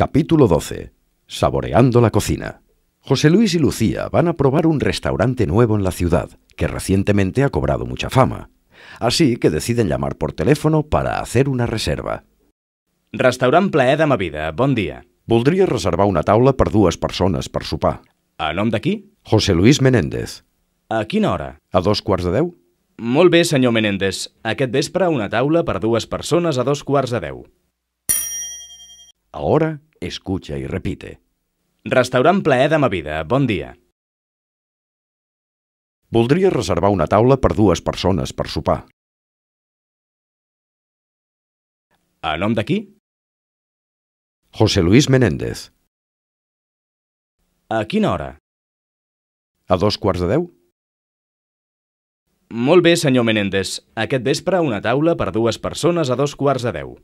Capítulo 12. Saboreando la cocina. José Luis y Lucía van a probar un restaurante nuevo en la ciudad, que recientemente ha cobrado mucha fama. Así que deciden llamar por teléfono para hacer una reserva. Restaurant plaeda de ma vida, bon dia. reservar una taula para personas personas su sopar. A nom de aquí? José Luis Menéndez. A qué hora? A dos cuartos de deu? Molt bé, señor Menéndez. Aquest vespre una taula para dos personas a dos cuartos de deu. Ahora escucha y repite. Restaurant Plaer de ma vida. Bon dia. Voldria reservar una taula per dues persones per sopar. A nom d'aquí? José Luis Menéndez. A quina hora? A dos quarts de deu? Molt bé, senyor Menéndez. Aquest vespre una taula per dues persones a dos quarts de deu.